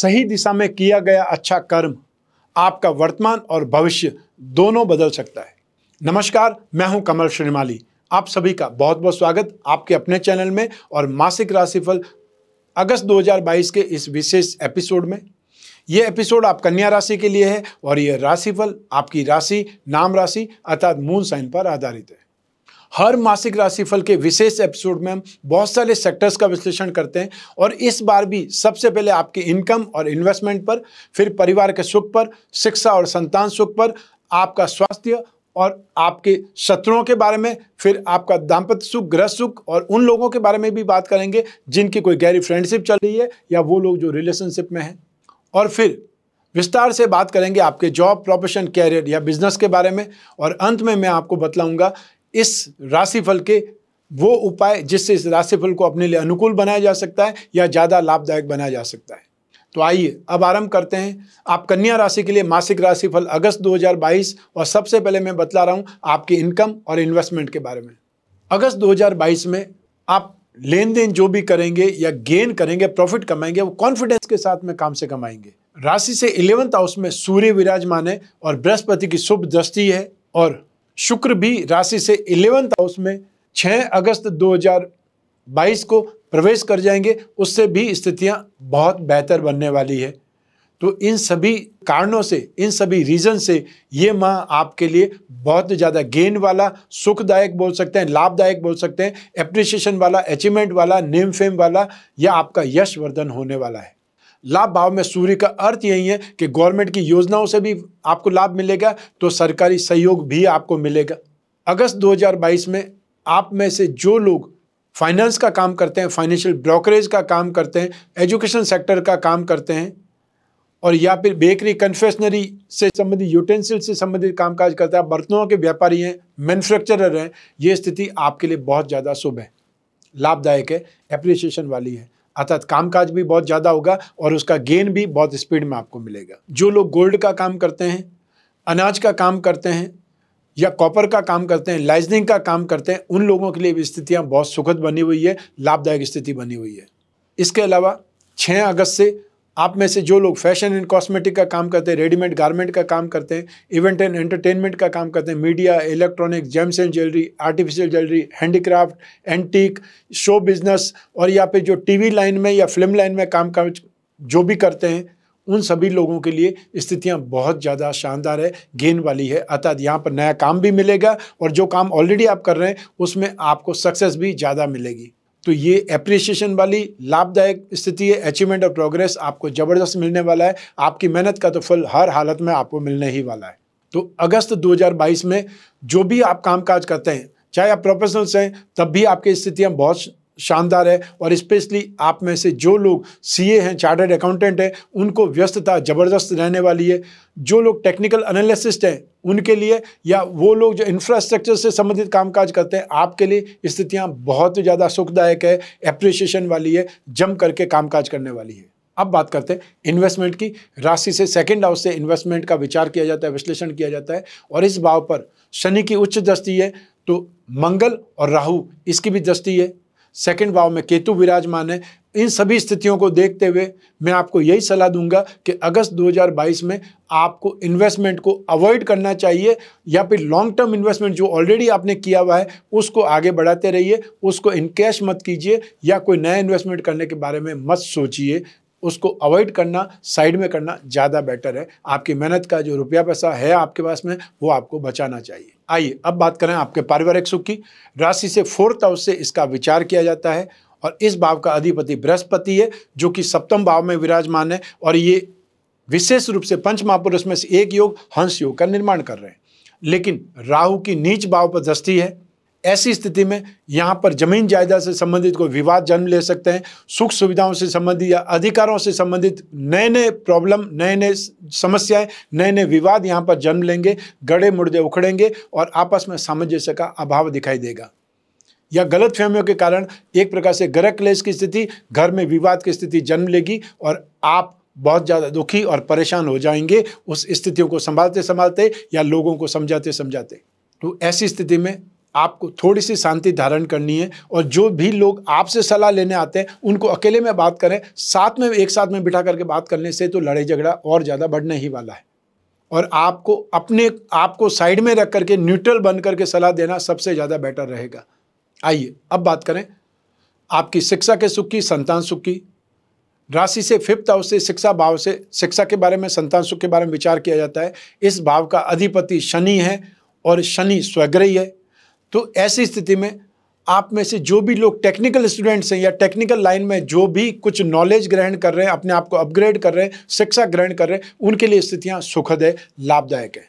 सही दिशा में किया गया अच्छा कर्म आपका वर्तमान और भविष्य दोनों बदल सकता है नमस्कार मैं हूं कमल श्रीमाली आप सभी का बहुत बहुत स्वागत आपके अपने चैनल में और मासिक राशिफल अगस्त 2022 के इस विशेष एपिसोड में ये एपिसोड आप कन्या राशि के लिए है और ये राशिफल आपकी राशि नाम राशि अर्थात मून साइन पर आधारित है हर मासिक राशिफल के विशेष एपिसोड में हम बहुत सारे सेक्टर्स का विश्लेषण करते हैं और इस बार भी सबसे पहले आपके इनकम और इन्वेस्टमेंट पर फिर परिवार के सुख पर शिक्षा और संतान सुख पर आपका स्वास्थ्य और आपके शत्रुओं के बारे में फिर आपका दाम्पत्य सुख गृह सुख और उन लोगों के बारे में भी बात करेंगे जिनकी कोई गहरी फ्रेंडशिप चल रही है या वो लोग जो रिलेशनशिप में हैं और फिर विस्तार से बात करेंगे आपके जॉब प्रोफेशन कैरियर या बिजनेस के बारे में और अंत में मैं आपको बतलाऊंगा इस राशिफल के वो उपाय जिससे इस राशिफल को अपने लिए अनुकूल बनाया जा सकता है या ज़्यादा लाभदायक बनाया जा सकता है तो आइए अब आरंभ करते हैं आप कन्या राशि के लिए मासिक राशिफल अगस्त 2022 और सबसे पहले मैं बतला रहा हूँ आपकी इनकम और इन्वेस्टमेंट के बारे में अगस्त 2022 में आप लेन देन जो भी करेंगे या गेन करेंगे प्रॉफिट कमाएंगे वो कॉन्फिडेंस के साथ में काम से कमाएंगे राशि से इलेवंथ हाउस में सूर्य विराजमान है और बृहस्पति की शुभ दृष्टि है और शुक्र भी राशि से इलेवंथ हाउस में 6 अगस्त 2022 को प्रवेश कर जाएंगे उससे भी स्थितियां बहुत बेहतर बनने वाली है तो इन सभी कारणों से इन सभी रीज़न से ये माह आपके लिए बहुत ज़्यादा गेन वाला सुखदायक बोल सकते हैं लाभदायक बोल सकते हैं एप्रिसिएशन वाला अचीवमेंट वाला नेम फेम वाला या आपका यशवर्धन होने वाला है लाभ भाव में सूर्य का अर्थ यही है कि गवर्नमेंट की योजनाओं से भी आपको लाभ मिलेगा तो सरकारी सहयोग भी आपको मिलेगा अगस्त 2022 में आप में से जो लोग फाइनेंस का काम करते हैं फाइनेंशियल ब्रोकरेज का काम करते हैं एजुकेशन सेक्टर का काम करते हैं और या फिर बेकरी कन्फेशनरी से संबंधित यूटेंसिल से संबंधित कामकाज करते हैं आप बर्तनों के व्यापारी हैं मैन्युफैक्चरर हैं ये स्थिति आपके लिए बहुत ज़्यादा शुभ है लाभदायक है अप्रिसिएशन वाली है अर्थात कामकाज भी बहुत ज़्यादा होगा और उसका गेन भी बहुत स्पीड में आपको मिलेगा जो लोग गोल्ड का काम करते हैं अनाज का काम करते हैं या कॉपर का काम करते हैं लाइजनिंग का काम करते हैं उन लोगों के लिए भी स्थितियाँ बहुत सुखद बनी हुई है लाभदायक स्थिति बनी हुई है इसके अलावा छः अगस्त से आप में से जो लोग फैशन एंड कॉस्मेटिक का काम करते हैं रेडीमेड गारमेंट का काम करते हैं इवेंट एंड एंटरटेनमेंट का काम करते हैं media electronics gems and jewellery artificial jewellery handicraft antique show business और या पे जो टीवी लाइन में या फिल्म लाइन में काम कर जो भी करते हैं उन सभी लोगों के लिए स्थितियां बहुत ज़्यादा शानदार है गेन वाली है अर्थात यहाँ पर नया काम भी मिलेगा और जो काम ऑलरेडी आप कर रहे हैं उसमें आपको सक्सेस भी ज़्यादा मिलेगी तो ये एप्रिसिएशन वाली लाभदायक स्थिति है अचीवमेंट और प्रोग्रेस आपको ज़बरदस्त मिलने वाला है आपकी मेहनत का तो फल हर हालत में आपको मिलने ही वाला है तो अगस्त 2022 में जो भी आप कामकाज करते हैं चाहे आप प्रोफेशनल्स हैं तब भी आपकी स्थितियाँ बहुत शानदार है और स्पेशली आप में से जो लोग सीए हैं चार्टर्ड अकाउंटेंट हैं उनको व्यस्तता ज़बरदस्त रहने वाली है जो लोग टेक्निकल एनालिसिस्ट हैं उनके लिए या वो लोग जो इंफ्रास्ट्रक्चर से संबंधित कामकाज करते हैं आपके लिए स्थितियाँ बहुत ही ज़्यादा सुखदायक है एप्रिशिएशन वाली है जम करके कामकाज करने वाली है अब बात करते हैं इन्वेस्टमेंट की राशि से सेकेंड हाउस से इन्वेस्टमेंट का विचार किया जाता है विश्लेषण किया जाता है और इस भाव पर शनि की उच्च दृष्टि है तो मंगल और राहु इसकी भी दृष्टि है सेकंड भाव में केतु विराजमान है इन सभी स्थितियों को देखते हुए मैं आपको यही सलाह दूंगा कि अगस्त 2022 में आपको इन्वेस्टमेंट को अवॉइड करना चाहिए या फिर लॉन्ग टर्म इन्वेस्टमेंट जो ऑलरेडी आपने किया हुआ है उसको आगे बढ़ाते रहिए उसको इनकैश मत कीजिए या कोई नया इन्वेस्टमेंट करने के बारे में मत सोचिए उसको अवॉइड करना साइड में करना ज़्यादा बेटर है आपकी मेहनत का जो रुपया पैसा है आपके पास में वो आपको बचाना चाहिए आइए अब बात करें आपके पारिवारिक सुख की राशि से फोर्थ हाउस से इसका विचार किया जाता है और इस भाव का अधिपति बृहस्पति है जो कि सप्तम भाव में विराजमान है और ये विशेष रूप से पंच महापुरुष में से एक योग हंस योग का निर्माण कर रहे हैं लेकिन राहु की नीच भाव पर दृष्टि है ऐसी स्थिति में यहाँ पर जमीन जायदाद से संबंधित कोई विवाद जन्म ले सकते हैं सुख सुविधाओं से संबंधित या अधिकारों से संबंधित नए नए प्रॉब्लम नए नए समस्याएं नए नए विवाद यहाँ पर जन्म लेंगे गड़े मुर्दे उखड़ेंगे और आपस में सामंजस्य का अभाव दिखाई देगा या गलत फहमियों के कारण एक प्रकार से गरक क्लेश की स्थिति घर में विवाद की स्थिति जन्म लेगी और आप बहुत ज़्यादा दुखी और परेशान हो जाएंगे उस स्थितियों को संभालते संभालते या लोगों को समझाते समझाते तो ऐसी स्थिति में आपको थोड़ी सी शांति धारण करनी है और जो भी लोग आपसे सलाह लेने आते हैं उनको अकेले में बात करें साथ में एक साथ में बिठा करके बात करने से तो लड़ाई झगड़ा और ज़्यादा बढ़ने ही वाला है और आपको अपने आपको साइड में रख करके न्यूट्रल बन करके सलाह देना सबसे ज़्यादा बेटर रहेगा आइए अब बात करें आपकी शिक्षा के सुख की संतान सुख की राशि से फिफ्थ हाउस से शिक्षा भाव से शिक्षा के बारे में संतान सुख के बारे में विचार किया जाता है इस भाव का अधिपति शनि है और शनि स्वग्रही है तो ऐसी स्थिति में आप में से जो भी लोग टेक्निकल स्टूडेंट्स हैं या टेक्निकल लाइन में जो भी कुछ नॉलेज ग्रहण कर रहे हैं अपने आप को अपग्रेड कर रहे हैं शिक्षा ग्रहण कर रहे हैं उनके लिए स्थितियाँ सुखद है लाभदायक है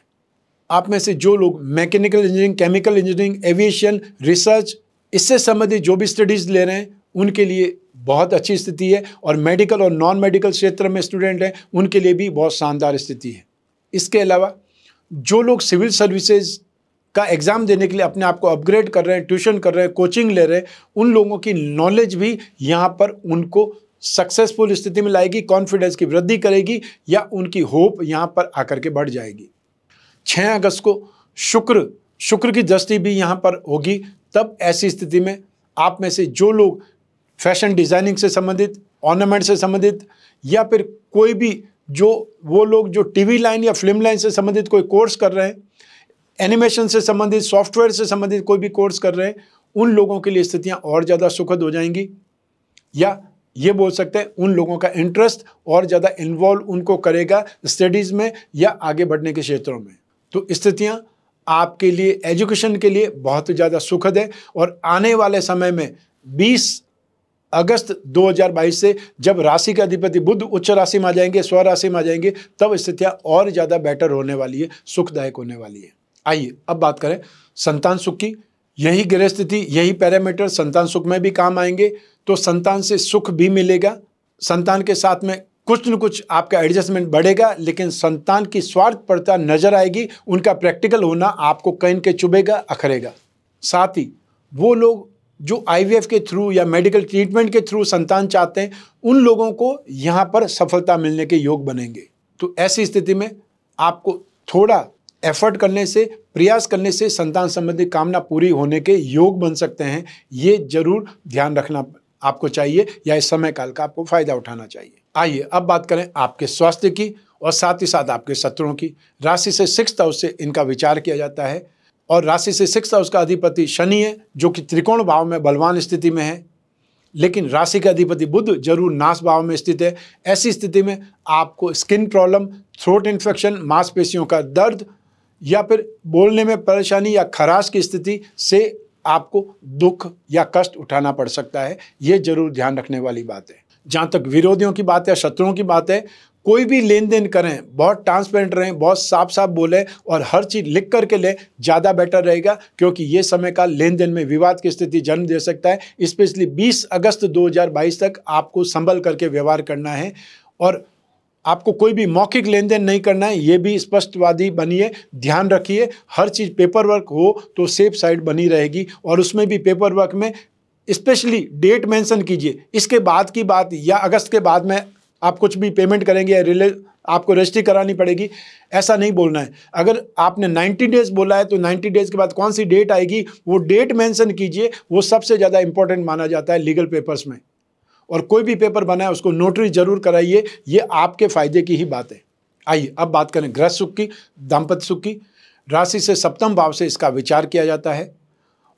आप में से जो लोग mechanical engineering chemical engineering aviation research इससे संबंधित जो भी स्टडीज़ ले रहे हैं उनके लिए बहुत अच्छी स्थिति है और मेडिकल और नॉन मेडिकल क्षेत्र में स्टूडेंट हैं उनके लिए भी बहुत शानदार स्थिति है इसके अलावा जो लोग सिविल सर्विसेज का एग्ज़ाम देने के लिए अपने आप को अपग्रेड कर रहे हैं ट्यूशन कर रहे हैं कोचिंग ले रहे हैं उन लोगों की नॉलेज भी यहाँ पर उनको सक्सेसफुल स्थिति में लाएगी कॉन्फिडेंस की वृद्धि करेगी या उनकी होप यहाँ पर आकर के बढ़ जाएगी छः अगस्त को शुक्र शुक्र की दृष्टि भी यहाँ पर होगी तब ऐसी स्थिति में आप में से जो लोग फैशन डिज़ाइनिंग से संबंधित ऑर्नामेंट से संबंधित या फिर कोई भी जो वो लोग जो टीवी लाइन या फिल्म लाइन से संबंधित कोई कोर्स कर रहे हैं एनिमेशन से संबंधित सॉफ्टवेयर से संबंधित कोई भी कोर्स कर रहे हैं उन लोगों के लिए स्थितियाँ और ज़्यादा सुखद हो जाएंगी या ये बोल सकते हैं उन लोगों का इंटरेस्ट और ज़्यादा इन्वॉल्व उनको करेगा स्टडीज़ में या आगे बढ़ने के क्षेत्रों में तो स्थितियाँ आपके लिए एजुकेशन के लिए बहुत ज़्यादा सुखद है और आने वाले समय में बीस अगस्त 2022 से जब राशि का अधिपति बुद्ध उच्च राशि में आ जाएंगे स्व राशि में आ जाएंगे तब स्थितियाँ और ज़्यादा बेटर होने वाली है सुखदायक होने वाली है आइए अब बात करें संतान सुख की यही गृह स्थिति यही पैरामीटर संतान सुख में भी काम आएंगे तो संतान से सुख भी मिलेगा संतान के साथ में कुछ न कुछ आपका एडजस्टमेंट बढ़ेगा लेकिन संतान की स्वार्थपरता नजर आएगी उनका प्रैक्टिकल होना आपको कहीं के चुभेगा अखरेगा साथ ही वो लोग जो आईवीएफ के थ्रू या मेडिकल ट्रीटमेंट के थ्रू संतान चाहते हैं उन लोगों को यहाँ पर सफलता मिलने के योग बनेंगे तो ऐसी स्थिति में आपको थोड़ा एफर्ट करने से प्रयास करने से संतान संबंधी कामना पूरी होने के योग बन सकते हैं ये जरूर ध्यान रखना आपको चाहिए या इस समय काल का आपको फायदा उठाना चाहिए आइए अब बात करें आपके स्वास्थ्य की और साथ ही साथ आपके शत्रुओं की राशि से सिक्स हाउस से इनका विचार किया जाता है और राशि से सिक्स हाउस का अधिपति शनि है जो कि त्रिकोण भाव में बलवान स्थिति में है लेकिन राशि का अधिपति बुद्ध जरूर नाश भाव में स्थित है ऐसी स्थिति में आपको स्किन प्रॉब्लम थ्रोट इन्फेक्शन मांसपेशियों का दर्द या फिर बोलने में परेशानी या खराश की स्थिति से आपको दुख या कष्ट उठाना पड़ सकता है ये जरूर ध्यान रखने वाली बात है जहाँ तक विरोधियों की बात है शत्रुओं की बात है कोई भी लेन देन करें बहुत ट्रांसपेरेंट रहें बहुत साफ साफ बोलें और हर चीज़ लिख करके लें ज़्यादा बेटर रहेगा क्योंकि ये समय का लेन देन में विवाद की स्थिति जन्म दे सकता है स्पेशली 20 अगस्त 2022 तक आपको संभल करके व्यवहार करना है और आपको कोई भी मौखिक लेन देन नहीं करना है ये भी स्पष्टवादी बनिए ध्यान रखिए हर चीज़ पेपर वर्क हो तो सेफ साइड बनी रहेगी और उसमें भी पेपर वर्क में स्पेशली डेट मेंशन कीजिए इसके बाद की बात या अगस्त के बाद में आप कुछ भी पेमेंट करेंगे या रिले आपको रजिस्ट्री करानी पड़ेगी ऐसा नहीं बोलना है अगर आपने 90 डेज़ बोला है तो 90 डेज़ के बाद कौन सी डेट आएगी वो डेट मेंशन कीजिए वो सबसे ज़्यादा इंपॉर्टेंट माना जाता है लीगल पेपर्स में और कोई भी पेपर बना है उसको नोटरी जरूर कराइए ये आपके फायदे की ही बात है आइए अब बात करें ग्रह सुख की दाम्पत्य सुख की राशि से सप्तम भाव से इसका विचार किया जाता है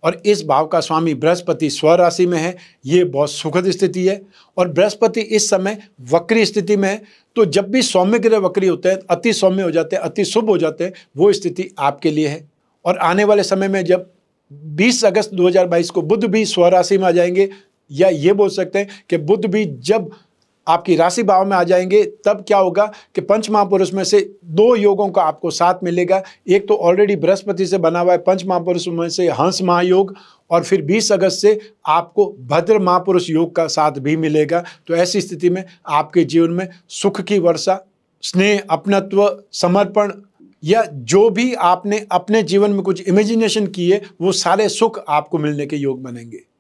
और इस भाव का स्वामी बृहस्पति स्व राशि में है ये बहुत सुखद स्थिति है और बृहस्पति इस समय वक्री स्थिति में है तो जब भी सौम्य ग्रह वक्री होते हैं अति सौम्य हो जाते हैं अति शुभ हो जाते हैं वो स्थिति आपके लिए है और आने वाले समय में जब 20 अगस्त 2022 को बुद्ध भी स्वराशि में आ जाएंगे या ये बोल सकते हैं कि बुद्ध भी जब आपकी राशि भाव में आ जाएंगे तब क्या होगा कि पंच महापुरुष में से दो योगों का आपको साथ मिलेगा एक तो ऑलरेडी बृहस्पति से बना हुआ है पंच महापुरुष में से हंस महायोग और फिर 20 अगस्त से आपको भद्र महापुरुष योग का साथ भी मिलेगा तो ऐसी स्थिति में आपके जीवन में सुख की वर्षा स्नेह अपनत्व समर्पण या जो भी आपने अपने जीवन में कुछ इमेजिनेशन किए वो सारे सुख आपको मिलने के योग बनेंगे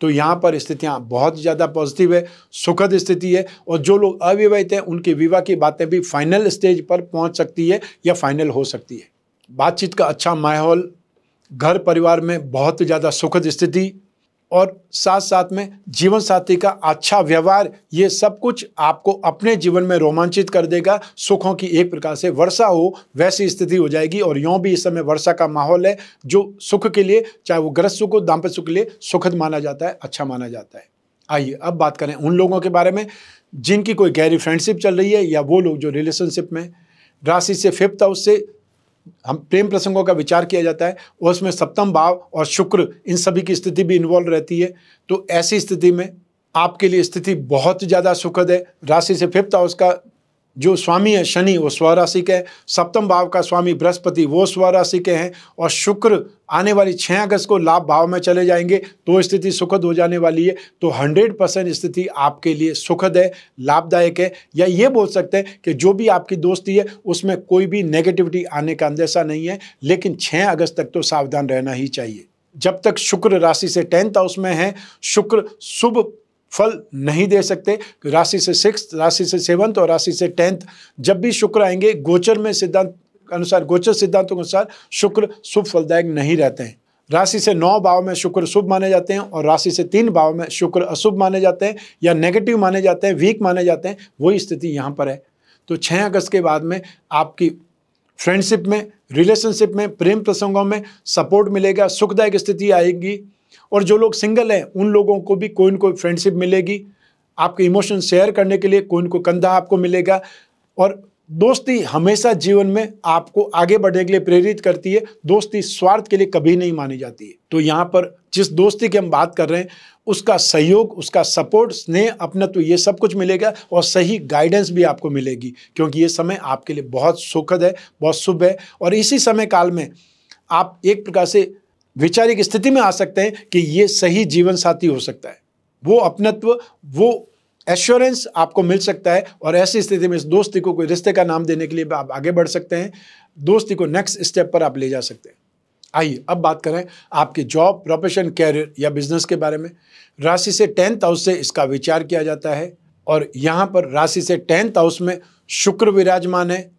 तो यहाँ पर स्थितियाँ बहुत ज़्यादा पॉजिटिव है सुखद स्थिति है और जो लोग अविवाहित हैं उनके विवाह की बातें भी फाइनल स्टेज पर पहुँच सकती है या फाइनल हो सकती है बातचीत का अच्छा माहौल घर परिवार में बहुत ज़्यादा सुखद स्थिति और साथ साथ में जीवन साथी का अच्छा व्यवहार ये सब कुछ आपको अपने जीवन में रोमांचित कर देगा सुखों की एक प्रकार से वर्षा हो वैसी स्थिति हो जाएगी और यों भी इस समय वर्षा का माहौल है जो सुख के लिए चाहे वो ग्रस्त सुख हो दाम्पत्य सुख के लिए सुखद माना जाता है अच्छा माना जाता है आइए अब बात करें उन लोगों के बारे में जिनकी कोई गहरी फ्रेंडशिप चल रही है या वो लोग जो रिलेशनशिप में राशि से फिफ्थ हाउस से हम प्रेम प्रसंगों का विचार किया जाता है और उसमें सप्तम भाव और शुक्र इन सभी की स्थिति भी इन्वॉल्व रहती है तो ऐसी स्थिति में आपके लिए स्थिति बहुत ज़्यादा सुखद है राशि से फिफ्थ हाउस का जो स्वामी है शनि वो स्वराशि के सप्तम भाव का स्वामी बृहस्पति वो स्वराशि के हैं और शुक्र आने वाली छः अगस्त को लाभ भाव में चले जाएंगे तो स्थिति सुखद हो जाने वाली है तो हंड्रेड परसेंट स्थिति आपके लिए सुखद है लाभदायक है या ये बोल सकते हैं कि जो भी आपकी दोस्ती है उसमें कोई भी नेगेटिविटी आने का अंदेशा नहीं है लेकिन छः अगस्त तक तो सावधान रहना ही चाहिए जब तक शुक्र राशि से टेंथ हाउस में है शुक्र शुभ फल नहीं दे सकते राशि से सिक्स राशि से सेवंथ और राशि से टेंथ जब भी शुक्र आएंगे गोचर में सिद्धांत अनुसार गोचर सिद्धांतों के अनुसार शुक्र शुभ फलदायक नहीं रहते हैं राशि से नौ भाव में शुक्र शुभ माने जाते हैं और राशि से तीन भाव में शुक्र अशुभ माने जाते हैं या नेगेटिव माने जाते हैं वीक माने जाते हैं वही स्थिति यहाँ पर है तो छः अगस्त के बाद में आपकी फ्रेंडशिप में रिलेशनशिप में प्रेम प्रसंगों में सपोर्ट मिलेगा सुखदायक स्थिति आएगी और जो लोग सिंगल हैं उन लोगों को भी कोई न कोई फ्रेंडशिप मिलेगी आपके इमोशन शेयर करने के लिए कोई न कोई कंधा आपको मिलेगा और दोस्ती हमेशा जीवन में आपको आगे बढ़ने के लिए प्रेरित करती है दोस्ती स्वार्थ के लिए कभी नहीं मानी जाती है तो यहाँ पर जिस दोस्ती की हम बात कर रहे हैं उसका सहयोग उसका सपोर्ट स्नेह अपना तो ये सब कुछ मिलेगा और सही गाइडेंस भी आपको मिलेगी क्योंकि ये समय आपके लिए बहुत सुखद है बहुत शुभ है और इसी समय काल में आप एक प्रकार से वैचारिक स्थिति में आ सकते हैं कि ये सही जीवन साथी हो सकता है वो अपनत्व वो एश्योरेंस आपको मिल सकता है और ऐसी स्थिति में इस दोस्ती को कोई रिश्ते का नाम देने के लिए आप आगे बढ़ सकते हैं दोस्ती को नेक्स्ट स्टेप पर आप ले जा सकते हैं आइए अब बात करें आपके जॉब प्रोफेशन कैरियर या बिजनेस के बारे में राशि से टेंथ हाउस से इसका विचार किया जाता है और यहाँ पर राशि से टेंथ हाउस में शुक्र विराजमान है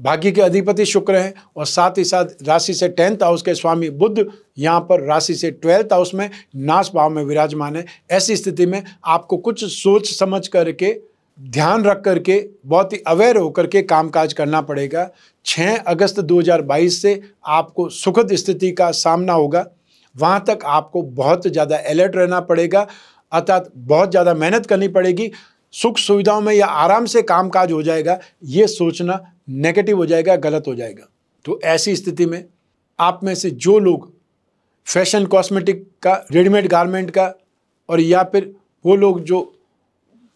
भाग्य के अधिपति शुक्र हैं और साथ ही साथ राशि से टेंथ हाउस के स्वामी बुद्ध यहाँ पर राशि से ट्वेल्थ हाउस में नाश भाव में विराजमान है ऐसी स्थिति में आपको कुछ सोच समझ करके ध्यान रख करके बहुत ही अवेयर होकर के कामकाज करना पड़ेगा 6 अगस्त 2022 से आपको सुखद स्थिति का सामना होगा वहाँ तक आपको बहुत ज़्यादा अलर्ट रहना पड़ेगा अर्थात बहुत ज़्यादा मेहनत करनी पड़ेगी सुख सुविधाओं में या आराम से कामकाज हो जाएगा ये सोचना नेगेटिव हो जाएगा गलत हो जाएगा तो ऐसी स्थिति में आप में से जो लोग फैशन कॉस्मेटिक का रेडीमेड गारमेंट का और या फिर वो लोग जो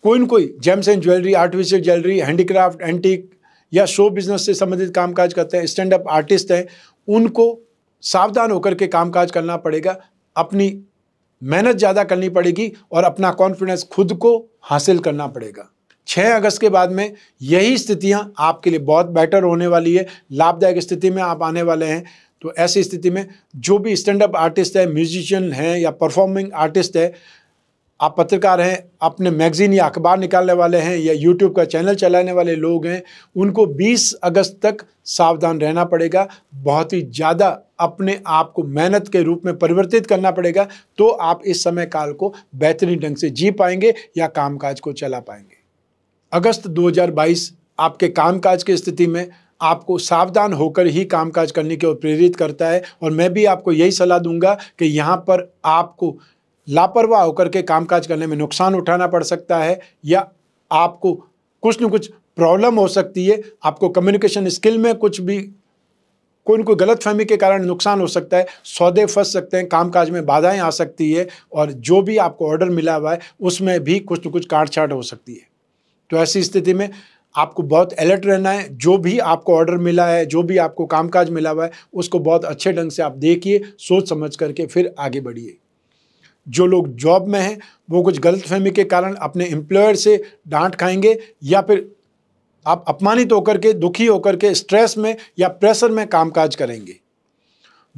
कोई न कोई gems and jewellery artificial jewellery handicraft antique या शो बिजनेस से संबंधित कामकाज करते हैं स्टैंड अप आर्टिस्ट हैं उनको सावधान होकर के कामकाज करना पड़ेगा अपनी मेहनत ज़्यादा करनी पड़ेगी और अपना कॉन्फिडेंस खुद को हासिल करना पड़ेगा छः अगस्त के बाद में यही स्थितियाँ आपके लिए बहुत बेटर होने वाली है लाभदायक स्थिति में आप आने वाले हैं तो ऐसी स्थिति में जो भी स्टैंड अप आर्टिस्ट है म्यूजिशियन है या परफॉर्मिंग आर्टिस्ट है आप पत्रकार हैं अपने मैगजीन या अखबार निकालने वाले हैं या यूट्यूब का चैनल चलाने वाले लोग हैं उनको 20 अगस्त तक सावधान रहना पड़ेगा बहुत ही ज़्यादा अपने आप को मेहनत के रूप में परिवर्तित करना पड़ेगा तो आप इस समय काल को बेहतरीन ढंग से जी पाएंगे या कामकाज को चला पाएंगे अगस्त 2022 आपके कामकाज की स्थिति में आपको सावधान होकर ही कामकाज करने की ओर प्रेरित करता है और मैं भी आपको यही सलाह दूंगा कि यहाँ पर आपको लापरवाह होकर के कामकाज करने में नुकसान उठाना पड़ सकता है या आपको कुछ न कुछ प्रॉब्लम हो सकती है आपको कम्युनिकेशन स्किल में कुछ भी कोई न कोई गलत फहमी के कारण नुकसान हो सकता है सौदे फंस सकते हैं कामकाज में बाधाएं आ सकती है और जो भी आपको ऑर्डर मिला हुआ है उसमें भी कुछ न कुछ काट छाट हो सकती है तो ऐसी स्थिति में आपको बहुत अलर्ट रहना है जो भी आपको ऑर्डर मिला है जो भी आपको कामकाज मिला हुआ है उसको बहुत अच्छे ढंग से आप देखिए सोच समझ करके फिर आगे बढ़िए जो लोग जॉब में हैं वो कुछ गलतफहमी के कारण अपने एम्प्लॉयर से डांट खाएंगे या फिर आप अपमानित होकर के दुखी होकर के स्ट्रेस में या प्रेशर में कामकाज करेंगे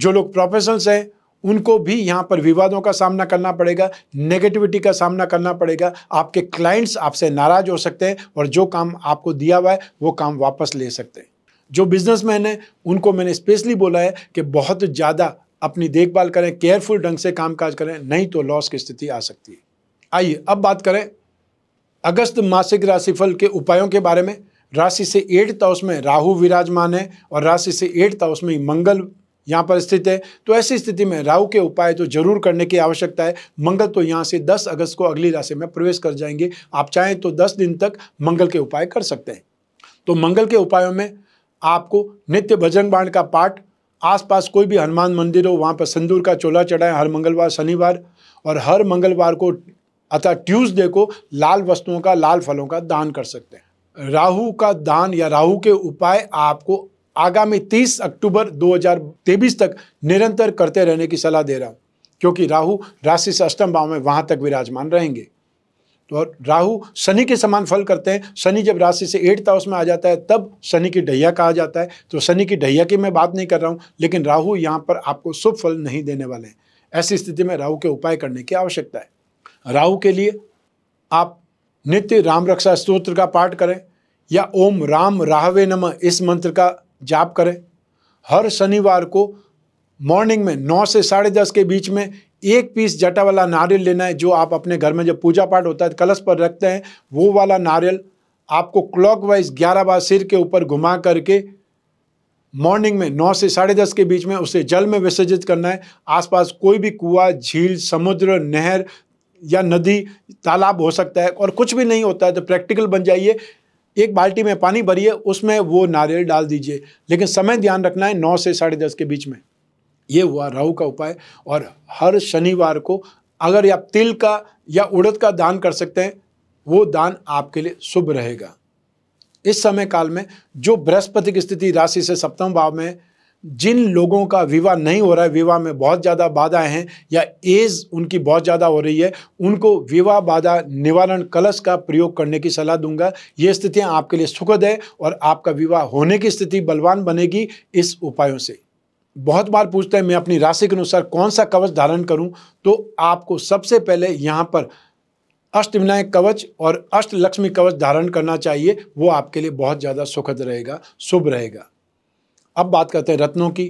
जो लोग प्रोफेशनल्स हैं उनको भी यहाँ पर विवादों का सामना करना पड़ेगा नेगेटिविटी का सामना करना पड़ेगा आपके क्लाइंट्स आपसे नाराज हो सकते हैं और जो काम आपको दिया हुआ है वो काम वापस ले सकते हैं जो बिजनेसमैन है उनको मैंने स्पेशली बोला है कि बहुत ज़्यादा अपनी देखभाल करें केयरफुल ढंग से कामकाज करें नहीं तो लॉस की स्थिति आ सकती है आइए अब बात करें अगस्त मासिक राशिफल के उपायों के बारे में राशि से एट्थ हाउस में राहु विराजमान है और राशि से एट्थ हाउस में मंगल यहाँ पर स्थित है तो ऐसी स्थिति में राहु के उपाय तो जरूर करने की आवश्यकता है मंगल तो यहाँ से 10 अगस्त को अगली राशि में प्रवेश कर जाएंगे आप चाहें तो 10 दिन तक मंगल के उपाय कर सकते हैं तो मंगल के उपायों में आपको नित्य भजन बाण का पाठ आसपास कोई भी हनुमान मंदिर हो वहाँ पर सिंदूर का चोला चढ़ाएं हर मंगलवार शनिवार और हर मंगलवार को अतः ट्यूजडे को लाल वस्तुओं का लाल फलों का दान कर सकते हैं राहु का दान या राहु के उपाय आपको आगामी 30 अक्टूबर 2023 तक निरंतर करते रहने की सलाह दे रहा हूँ क्योंकि राहु राशि से अष्टम भाव में वहां तक विराजमान रहेंगे तो और राहु शनि के समान फल करते हैं शनि जब राशि से एट्थ हाउस में आ जाता है तब शनि की ढैया कहा जाता है तो शनि की ढैया की मैं बात नहीं कर रहा हूँ लेकिन राहु यहाँ पर आपको शुभ फल नहीं देने वाले हैं ऐसी स्थिति में राहु के उपाय करने की आवश्यकता है राहु के लिए आप नित्य राम रक्षा स्त्रोत्र का पाठ करें या ओम राम राहवे नम इस मंत्र का जाप करें हर शनिवार को मॉर्निंग में नौ से साढ़े दस के बीच में एक पीस जटा वाला नारियल लेना है जो आप अपने घर में जब पूजा पाठ होता है कलश पर रखते हैं वो वाला नारियल आपको क्लॉकवाइज ग्यारह बार सिर के ऊपर घुमा करके मॉर्निंग में नौ से साढ़े दस के बीच में उसे जल में विसर्जित करना है आसपास कोई भी कुआ झील समुद्र नहर या नदी तालाब हो सकता है और कुछ भी नहीं होता है तो प्रैक्टिकल बन जाइए एक बाल्टी में पानी भरिए उसमें वो नारियल डाल दीजिए लेकिन समय ध्यान रखना है नौ से साढ़े दस के बीच में ये हुआ राहु का उपाय और हर शनिवार को अगर आप तिल का या उड़द का दान कर सकते हैं वो दान आपके लिए शुभ रहेगा इस समय काल में जो बृहस्पति की स्थिति राशि से सप्तम भाव में जिन लोगों का विवाह नहीं हो रहा है विवाह में बहुत ज़्यादा बाधाएं हैं या एज उनकी बहुत ज़्यादा हो रही है उनको विवाह बाधा निवारण कलश का प्रयोग करने की सलाह दूंगा ये स्थितियां आपके लिए सुखद है और आपका विवाह होने की स्थिति बलवान बनेगी इस उपायों से बहुत बार पूछते हैं मैं अपनी राशि के अनुसार कौन सा कवच धारण करूँ तो आपको सबसे पहले यहाँ पर अष्टविनायक कवच और अष्ट लक्ष्मी कवच धारण करना चाहिए वो आपके लिए बहुत ज़्यादा सुखद रहेगा शुभ रहेगा अब बात करते हैं रत्नों की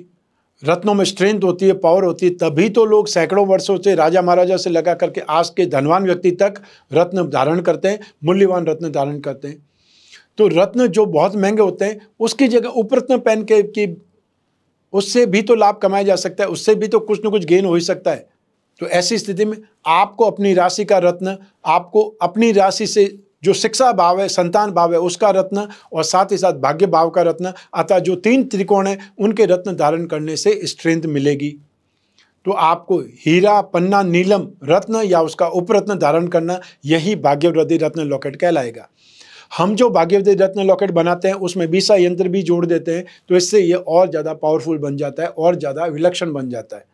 रत्नों में स्ट्रेंथ होती है पावर होती है तभी तो लोग सैकड़ों वर्षों से राजा महाराजा से लगा करके आज के धनवान व्यक्ति तक रत्न धारण करते हैं मूल्यवान रत्न धारण करते हैं तो रत्न जो बहुत महंगे होते हैं उसकी जगह उपरत्न पहन के की उससे भी तो लाभ कमाया जा सकता है उससे भी तो कुछ ना कुछ गेन हो ही सकता है तो ऐसी स्थिति में आपको अपनी राशि का रत्न आपको अपनी राशि से जो शिक्षा भाव है संतान भाव है उसका रत्न और साथ ही साथ भाग्य भाव का रत्न अतः जो तीन त्रिकोण है उनके रत्न धारण करने से स्ट्रेंथ मिलेगी तो आपको हीरा पन्ना नीलम रत्न या उसका उपरत्न धारण करना यही भाग्यवृद्धि रत्न लॉकेट कहलाएगा हम जो भाग्यवृद्धि रत्न लॉकेट बनाते हैं उसमें बीसा यंत्र भी जोड़ देते हैं तो इससे ये और ज़्यादा पावरफुल बन जाता है और ज़्यादा विलक्षण बन जाता है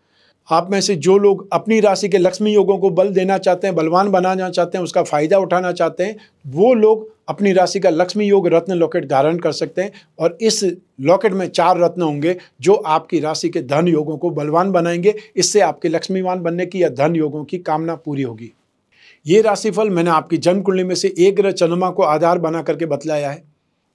आप में से जो लोग अपनी राशि के लक्ष्मी योगों को बल देना चाहते हैं बलवान बनाना चाहते हैं उसका फ़ायदा उठाना चाहते हैं वो लोग अपनी राशि का लक्ष्मी योग रत्न लॉकेट धारण कर सकते हैं और इस लॉकेट में चार रत्न होंगे जो आपकी राशि के धन योगों को बलवान बनाएंगे इससे आपके लक्ष्मीवान बनने की या धन योगों की कामना पूरी होगी ये राशिफल मैंने आपकी जन्म कुंडली में से एक ग्रह चंद्रमा को आधार बना करके बतलाया है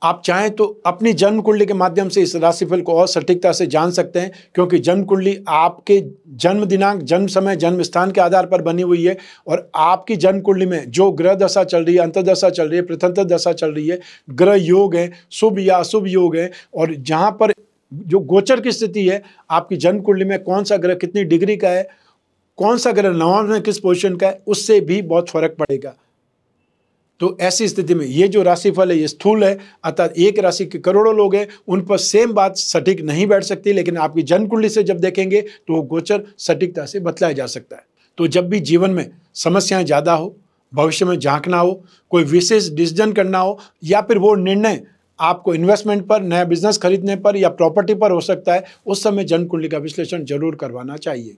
आप चाहें तो अपनी जन्म कुंडली के माध्यम से इस राशिफल को और सटीकता से जान सकते हैं क्योंकि जन्म कुंडली आपके जन्म दिनांक जन्म समय जन्म स्थान के आधार पर बनी हुई है और आपकी जन्म कुंडली में जो ग्रह दशा चल रही है अंतर्दशा चल रही है प्रथंतर दशा चल रही है ग्रह योग है शुभ या अशुभ योग है और जहाँ पर जो गोचर की स्थिति है आपकी जन्म कुंडली में कौन सा ग्रह कितनी डिग्री का है कौन सा ग्रह नवम में किस पोजिशन का है उससे भी बहुत फर्क पड़ेगा तो ऐसी स्थिति में ये जो राशिफल है ये स्थूल है अर्थात एक राशि के करोड़ों लोग हैं उन पर सेम बात सटीक नहीं बैठ सकती लेकिन आपकी जन्म कुंडली से जब देखेंगे तो वो गोचर सटीकता से बतलाया जा सकता है तो जब भी जीवन में समस्याएं ज़्यादा हो भविष्य में झांकना हो कोई विशेष डिसीजन करना हो या फिर वो निर्णय आपको इन्वेस्टमेंट पर नया बिजनेस खरीदने पर या प्रॉपर्टी पर हो सकता है उस समय जन्म कुंडली का विश्लेषण जरूर करवाना चाहिए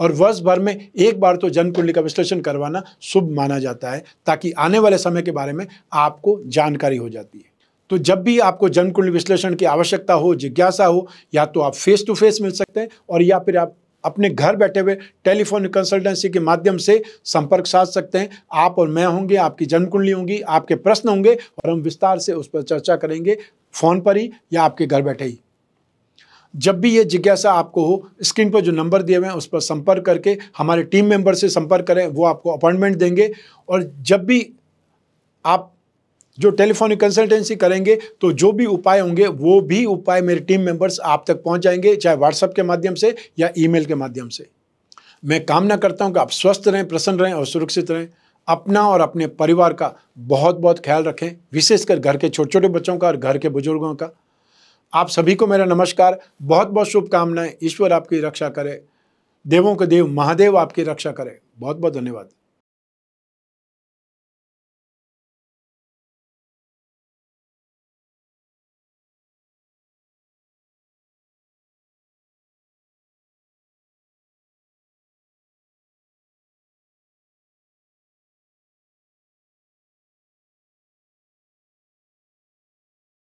और वर्ष भर में एक बार तो जन्म कुंडली का विश्लेषण करवाना शुभ माना जाता है ताकि आने वाले समय के बारे में आपको जानकारी हो जाती है तो जब भी आपको जन्म कुंडली विश्लेषण की आवश्यकता हो जिज्ञासा हो या तो आप फेस टू फेस मिल सकते हैं और या फिर आप अपने घर बैठे हुए टेलीफोन कंसल्टेंसी के माध्यम से संपर्क साध सकते हैं आप और मैं होंगे आपकी जन्म कुंडली होंगी आपके प्रश्न होंगे और हम विस्तार से उस पर चर्चा करेंगे फ़ोन पर ही या आपके घर बैठे ही जब भी ये जिज्ञासा आपको हो स्क्रीन पर जो नंबर दिए हुए हैं उस पर संपर्क करके हमारे टीम मेंबर से संपर्क करें वो आपको अपॉइंटमेंट देंगे और जब भी आप जो टेलीफोनिक कंसल्टेंसी करेंगे तो जो भी उपाय होंगे वो भी उपाय मेरे टीम मेंबर्स आप तक पहुंच जाएंगे चाहे व्हाट्सएप के माध्यम से या ईमेल के माध्यम से मैं कामना करता हूं कि आप स्वस्थ रहें प्रसन्न रहें और सुरक्षित रहें अपना और अपने परिवार का बहुत बहुत ख्याल रखें विशेषकर घर के छोटे छोटे बच्चों का और घर के बुजुर्गों का आप सभी को मेरा नमस्कार बहुत बहुत शुभकामनाएं ईश्वर आपकी रक्षा करे देवों के देव महादेव आपकी रक्षा करे बहुत बहुत धन्यवाद